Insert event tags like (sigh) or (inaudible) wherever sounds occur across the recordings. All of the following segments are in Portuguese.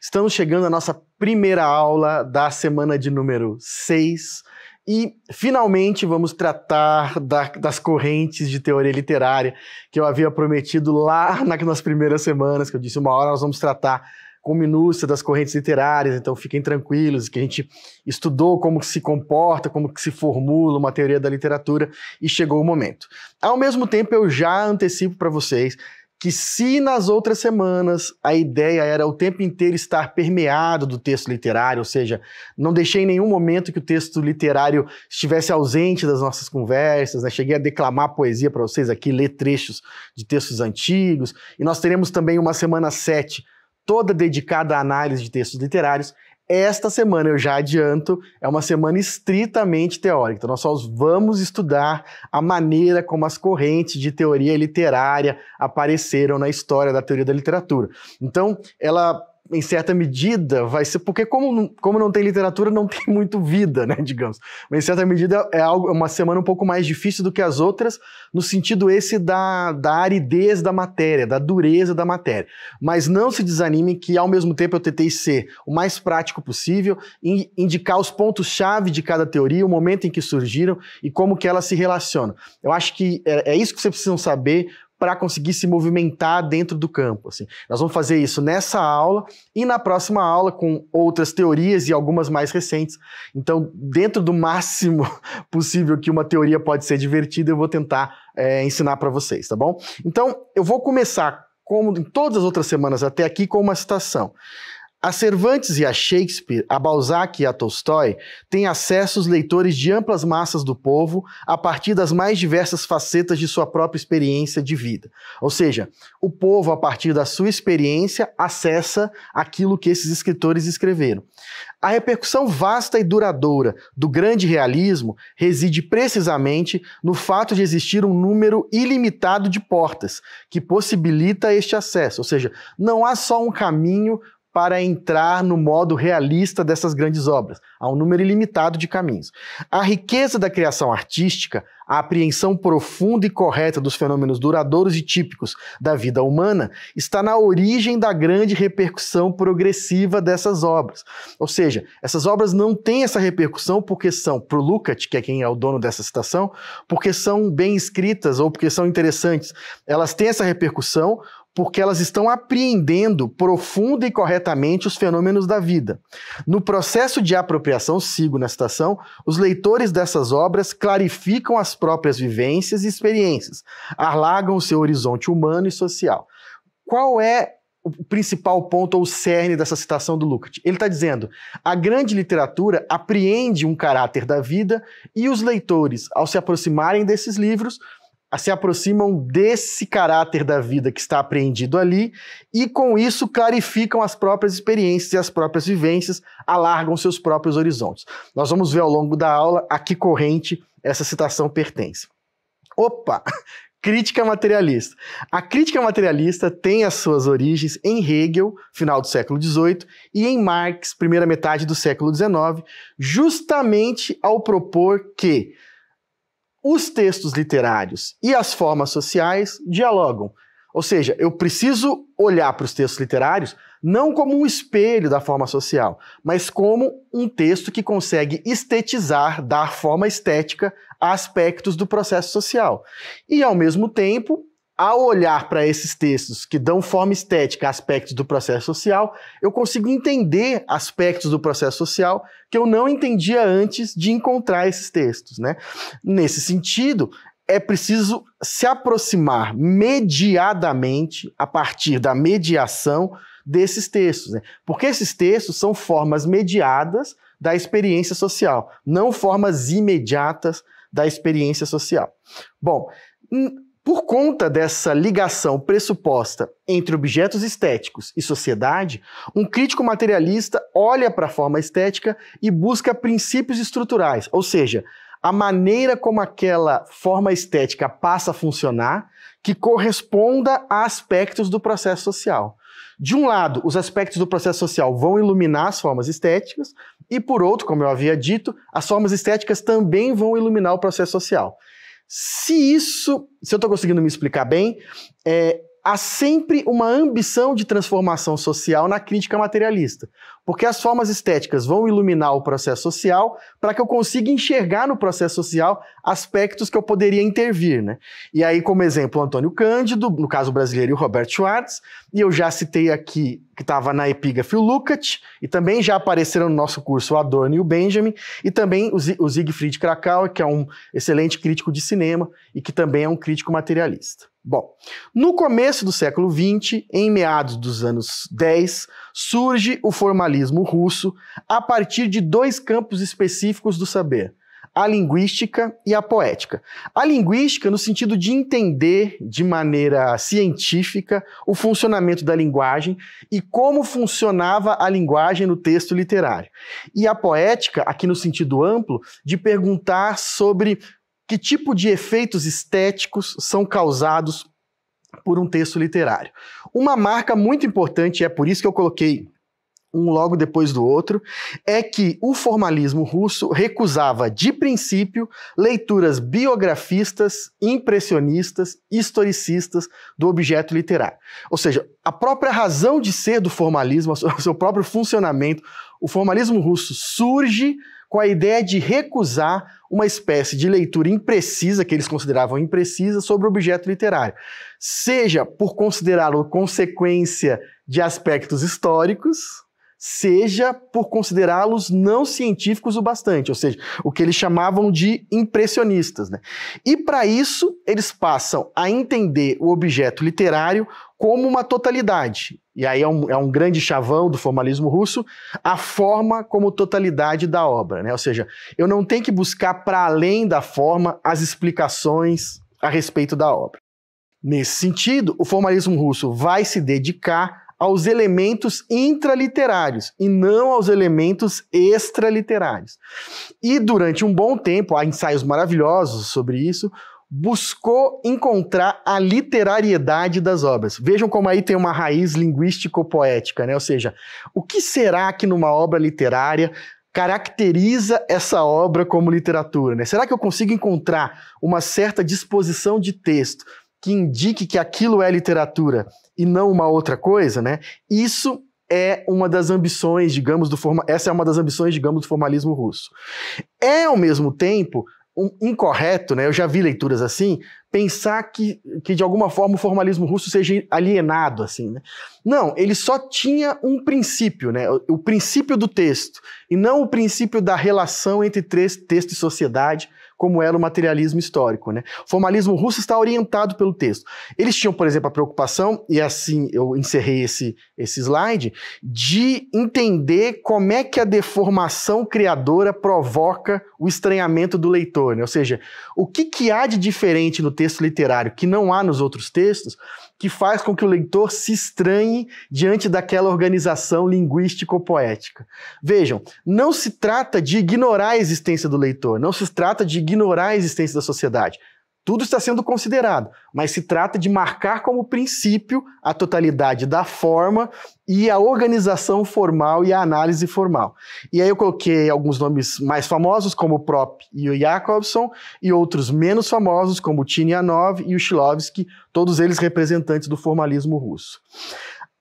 Estamos chegando à nossa primeira aula da semana de número 6 e, finalmente, vamos tratar da, das correntes de teoria literária que eu havia prometido lá (laughs) nas primeiras semanas, que eu disse uma hora nós vamos tratar com minúcia das correntes literárias, então fiquem tranquilos que a gente estudou como se comporta, como se formula uma teoria da literatura e chegou o momento. Ao mesmo tempo, eu já antecipo para vocês que se nas outras semanas a ideia era o tempo inteiro estar permeado do texto literário, ou seja, não deixei em nenhum momento que o texto literário estivesse ausente das nossas conversas, né? cheguei a declamar poesia para vocês aqui, ler trechos de textos antigos, e nós teremos também uma semana 7 toda dedicada à análise de textos literários. Esta semana, eu já adianto, é uma semana estritamente teórica. Então, nós só vamos estudar a maneira como as correntes de teoria literária apareceram na história da teoria da literatura. Então, ela em certa medida, vai ser. Porque, como, como não tem literatura, não tem muito vida, né, digamos. Mas, em certa medida, é algo, é uma semana um pouco mais difícil do que as outras, no sentido esse da, da aridez da matéria, da dureza da matéria. Mas não se desanime que, ao mesmo tempo, eu tentei ser o mais prático possível, indicar os pontos-chave de cada teoria, o momento em que surgiram e como que elas se relacionam. Eu acho que é, é isso que vocês precisam saber para conseguir se movimentar dentro do campo. Assim. Nós vamos fazer isso nessa aula e na próxima aula com outras teorias e algumas mais recentes. Então, dentro do máximo (laughs) possível que uma teoria pode ser divertida, eu vou tentar é, ensinar para vocês, tá bom? Então, eu vou começar, como em todas as outras semanas até aqui, com uma citação. A Cervantes e a Shakespeare, a Balzac e a Tolstói têm acesso os leitores de amplas massas do povo a partir das mais diversas facetas de sua própria experiência de vida. Ou seja, o povo, a partir da sua experiência, acessa aquilo que esses escritores escreveram. A repercussão vasta e duradoura do grande realismo reside precisamente no fato de existir um número ilimitado de portas que possibilita este acesso, ou seja, não há só um caminho para entrar no modo realista dessas grandes obras. Há um número ilimitado de caminhos. A riqueza da criação artística, a apreensão profunda e correta dos fenômenos duradouros e típicos da vida humana, está na origem da grande repercussão progressiva dessas obras. Ou seja, essas obras não têm essa repercussão porque são, para o Lukács, que é quem é o dono dessa citação, porque são bem escritas ou porque são interessantes. Elas têm essa repercussão porque elas estão apreendendo profunda e corretamente os fenômenos da vida. No processo de apropriação, sigo na citação, os leitores dessas obras clarificam as próprias vivências e experiências, alargam o seu horizonte humano e social. Qual é o principal ponto ou cerne dessa citação do Lukács. Ele está dizendo: a grande literatura apreende um caráter da vida e os leitores, ao se aproximarem desses livros, se aproximam desse caráter da vida que está apreendido ali e, com isso, clarificam as próprias experiências e as próprias vivências, alargam seus próprios horizontes. Nós vamos ver ao longo da aula a que corrente essa citação pertence. Opa! (laughs) Crítica materialista. A crítica materialista tem as suas origens em Hegel, final do século XVIII, e em Marx, primeira metade do século XIX, justamente ao propor que os textos literários e as formas sociais dialogam. Ou seja, eu preciso olhar para os textos literários não como um espelho da forma social, mas como um texto que consegue estetizar, dar forma estética a aspectos do processo social. E, ao mesmo tempo, ao olhar para esses textos que dão forma estética a aspectos do processo social, eu consigo entender aspectos do processo social que eu não entendia antes de encontrar esses textos. Né? Nesse sentido, é preciso se aproximar mediadamente, a partir da mediação, desses textos. Né? Porque esses textos são formas mediadas da experiência social, não formas imediatas da experiência social. Bom, hum, por conta dessa ligação pressuposta entre objetos estéticos e sociedade, um crítico materialista olha para a forma estética e busca princípios estruturais, ou seja, a maneira como aquela forma estética passa a funcionar que corresponda a aspectos do processo social. De um lado, os aspectos do processo social vão iluminar as formas estéticas, e por outro, como eu havia dito, as formas estéticas também vão iluminar o processo social. Se isso, se eu estou conseguindo me explicar bem, é, há sempre uma ambição de transformação social na crítica materialista, porque as formas estéticas vão iluminar o processo social para que eu consiga enxergar no processo social aspectos que eu poderia intervir. Né? E aí, como exemplo, Antônio Cândido, no caso brasileiro, e o Roberto Schwartz, e eu já citei aqui que estava na epígrafe o Lukács, e também já apareceram no nosso curso o Adorno e o Benjamin, e também o, o Siegfried Krakauer, que é um excelente crítico de cinema e que também é um crítico materialista. Bom, no começo do século XX, em meados dos anos 10, surge o formalismo russo a partir de dois campos específicos do saber: a linguística e a poética. A linguística, no sentido de entender de maneira científica o funcionamento da linguagem e como funcionava a linguagem no texto literário. E a poética, aqui no sentido amplo, de perguntar sobre que tipo de efeitos estéticos são causados por um texto literário. Uma marca muito importante, é por isso que eu coloquei um logo depois do outro, é que o formalismo russo recusava, de princípio, leituras biografistas, impressionistas, historicistas do objeto literário. Ou seja, a própria razão de ser do formalismo, o seu próprio funcionamento, o formalismo russo surge com a ideia de recusar uma espécie de leitura imprecisa, que eles consideravam imprecisa, sobre o objeto literário. Seja por considerá-lo consequência de aspectos históricos, seja por considerá-los não científicos o bastante, ou seja, o que eles chamavam de impressionistas. Né? E para isso, eles passam a entender o objeto literário como uma totalidade. E aí é um, é um grande chavão do formalismo russo, a forma como totalidade da obra. Né? Ou seja, eu não tenho que buscar para além da forma as explicações a respeito da obra. Nesse sentido, o formalismo russo vai se dedicar aos elementos intraliterários e não aos elementos extraliterários. E durante um bom tempo, há ensaios maravilhosos sobre isso, buscou encontrar a literariedade das obras. Vejam como aí tem uma raiz linguístico-poética, né? Ou seja, o que será que numa obra literária caracteriza essa obra como literatura? Né? Será que eu consigo encontrar uma certa disposição de texto, que indique que aquilo é literatura e não uma outra coisa, né? Isso é uma das ambições, digamos, do forma... essa é uma das ambições, digamos, do formalismo russo. É ao mesmo tempo um incorreto, né? Eu já vi leituras assim, pensar que, que de alguma forma o formalismo russo seja alienado assim, né? Não, ele só tinha um princípio, né? O, o princípio do texto e não o princípio da relação entre texto e sociedade, como era o materialismo histórico. Né? O formalismo russo está orientado pelo texto. Eles tinham, por exemplo, a preocupação, e assim eu encerrei esse, esse slide, de entender como é que a deformação criadora provoca o estranhamento do leitor. Né? Ou seja, o que, que há de diferente no texto literário que não há nos outros textos que faz com que o leitor se estranhe diante daquela organização linguístico-poética. Vejam, não se trata de ignorar a existência do leitor, não se trata de ignorar a existência da sociedade. Tudo está sendo considerado, mas se trata de marcar como princípio a totalidade da forma e a organização formal e a análise formal. E aí eu coloquei alguns nomes mais famosos, como o Prop e o Jacobson, e outros menos famosos, como o Tinianov e o Shilovsky, todos eles representantes do formalismo russo.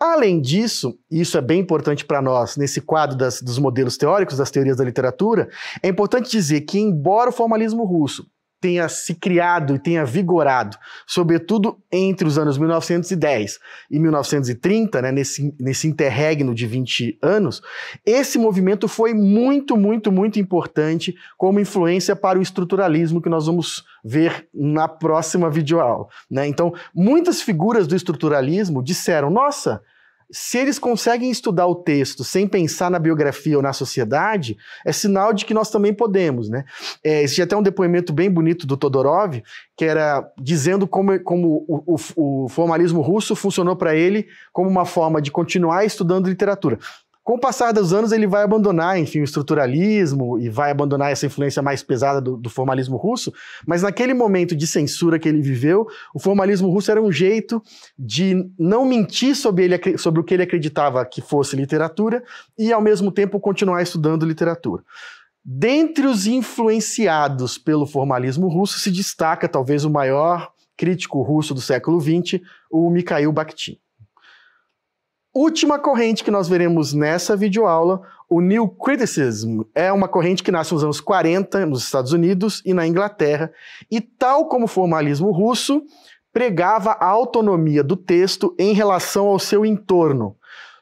Além disso, e isso é bem importante para nós nesse quadro das, dos modelos teóricos, das teorias da literatura, é importante dizer que, embora o formalismo russo tenha se criado e tenha vigorado, sobretudo entre os anos 1910 e 1930, né, nesse, nesse interregno de 20 anos, esse movimento foi muito, muito, muito importante como influência para o estruturalismo que nós vamos ver na próxima videoaula. Né? Então, muitas figuras do estruturalismo disseram, nossa, se eles conseguem estudar o texto sem pensar na biografia ou na sociedade, é sinal de que nós também podemos, né? É, existe até um depoimento bem bonito do Todorov, que era dizendo como, como o, o, o formalismo russo funcionou para ele como uma forma de continuar estudando literatura. Com o passar dos anos, ele vai abandonar, enfim, o estruturalismo e vai abandonar essa influência mais pesada do, do, formalismo russo, mas naquele momento de censura que ele viveu, o formalismo russo era um jeito de não mentir sobre, ele, sobre o que ele acreditava que fosse literatura e, ao mesmo tempo, continuar estudando literatura. Dentre os influenciados pelo formalismo russo, se destaca talvez o maior crítico russo do século XX, o Mikhail Bakhtin última corrente que nós veremos nessa videoaula, o New Criticism, é uma corrente que nasce nos anos 40 nos Estados Unidos e na Inglaterra, e tal como o formalismo russo, pregava a autonomia do texto em relação ao seu entorno.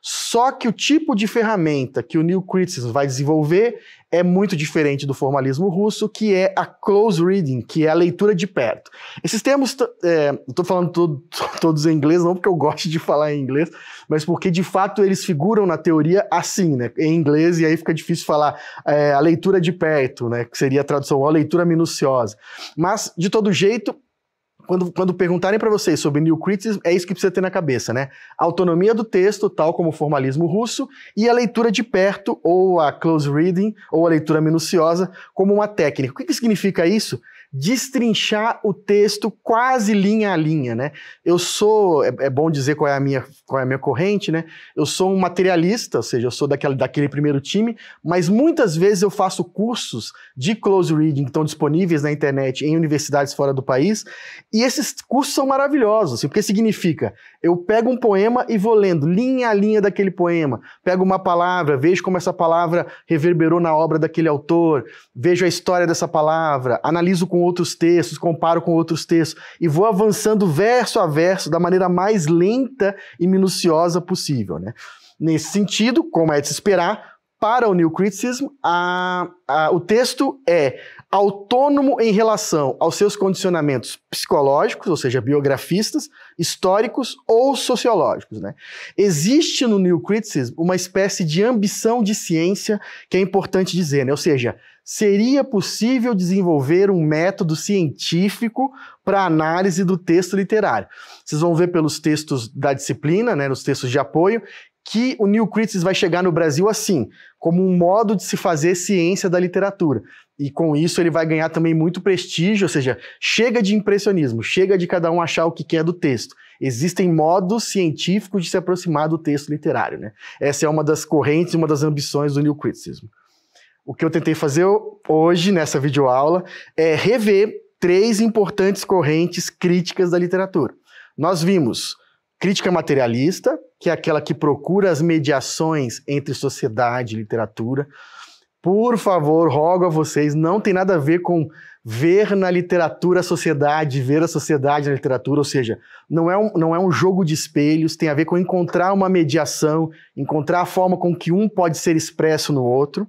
Só que o tipo de ferramenta que o New Criticism vai desenvolver é muito diferente do formalismo russo, que é a close reading, que é a leitura de perto. Esses termos, é, estou falando todo, (laughs) todos em inglês, não porque eu gosto de falar em inglês, mas porque de fato eles figuram na teoria assim, né, em inglês, e aí fica difícil falar é, a leitura de perto, né, que seria a tradução, a leitura minuciosa. Mas, de todo jeito, quando, quando perguntarem para vocês sobre New Criticism, é isso que precisa ter na cabeça, né? A autonomia do texto, tal como o formalismo russo, e a leitura de perto, ou a close reading, ou a leitura minuciosa, como uma técnica. O que, que significa isso? destrinchar o texto quase linha a linha, né? Eu sou, é, é, bom dizer qual é a minha, qual é a minha corrente, né? Eu sou um materialista, ou seja, eu sou daquele, daquele primeiro time, mas muitas vezes eu faço cursos de close reading que estão disponíveis na internet em universidades fora do país, e esses cursos são maravilhosos, assim, porque significa eu pego um poema e vou lendo linha a linha daquele poema, pego uma palavra, vejo como essa palavra reverberou na obra daquele autor, vejo a história dessa palavra, analiso com outros textos, comparo com outros textos e vou avançando verso a verso da maneira mais lenta e minuciosa possível. Né? Nesse sentido, como é de se esperar, para o New Criticism, a, a, o texto é autônomo em relação aos seus condicionamentos psicológicos, ou seja, biografistas, históricos ou sociológicos. Né? Existe no New Criticism uma espécie de ambição de ciência que é importante dizer, né? ou seja, seria possível desenvolver um método científico para análise do texto literário. Vocês vão ver pelos textos da disciplina, né, nos textos de apoio, que o New Critics vai chegar no Brasil assim, como um modo de se fazer ciência da literatura. E com isso ele vai ganhar também muito prestígio, ou seja, chega de impressionismo, chega de cada um achar o que quer do texto. Existem modos científicos de se aproximar do texto literário, né? Essa é uma das correntes, uma das ambições do neocriticismo. O que eu tentei fazer hoje nessa videoaula é rever três importantes correntes críticas da literatura. Nós vimos crítica materialista, que é aquela que procura as mediações entre sociedade e literatura. Por favor, rogo a vocês, não tem nada a ver com ver na literatura a sociedade, ver a sociedade na literatura, ou seja, não é, um, não é um jogo de espelhos, tem a ver com encontrar uma mediação, encontrar a forma com que um pode ser expresso no outro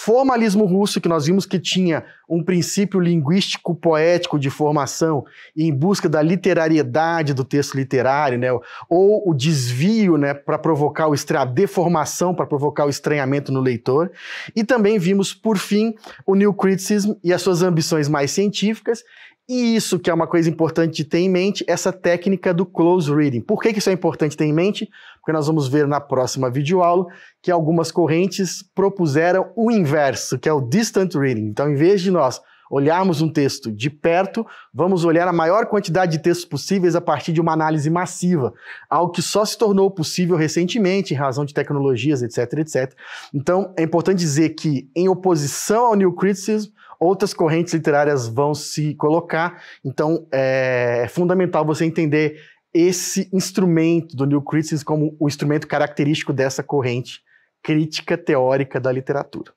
formalismo russo, que nós vimos que tinha um princípio linguístico poético de formação em busca da literariedade do texto literário, né? ou o desvio né, para provocar o a deformação para provocar o estranhamento no leitor. E também vimos, por fim, o New Criticism e as suas ambições mais científicas, e isso que é uma coisa importante de ter em mente, essa técnica do close reading. Por que, que isso é importante ter em mente? Porque nós vamos ver na próxima videoaula que algumas correntes propuseram o inverso, que é o distant reading. Então, em vez de nós olharmos um texto de perto, vamos olhar a maior quantidade de textos possíveis a partir de uma análise massiva, algo que só se tornou possível recentemente em razão de tecnologias, etc, etc. Então, é importante dizer que, em oposição ao New Criticism, outras correntes literárias vão se colocar. Então, é, é fundamental você entender esse instrumento do New Criticism como o instrumento característico dessa corrente crítica teórica da literatura.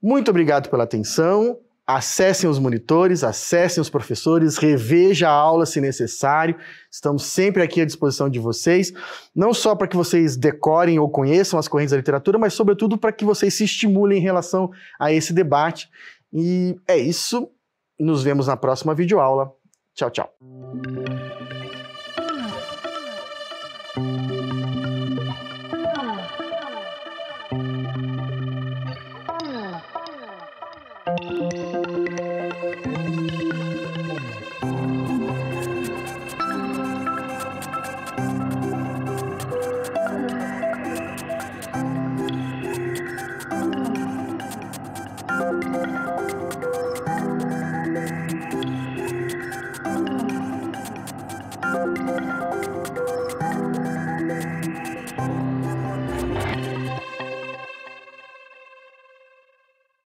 Muito obrigado pela atenção acessem os monitores, acessem os professores, reveja a aula se necessário. Estamos sempre aqui à disposição de vocês, não só para que vocês decorem ou conheçam as correntes da literatura, mas sobretudo para que vocês se estimulem em relação a esse debate. E é isso. Nos vemos na próxima videoaula. Tchau, tchau.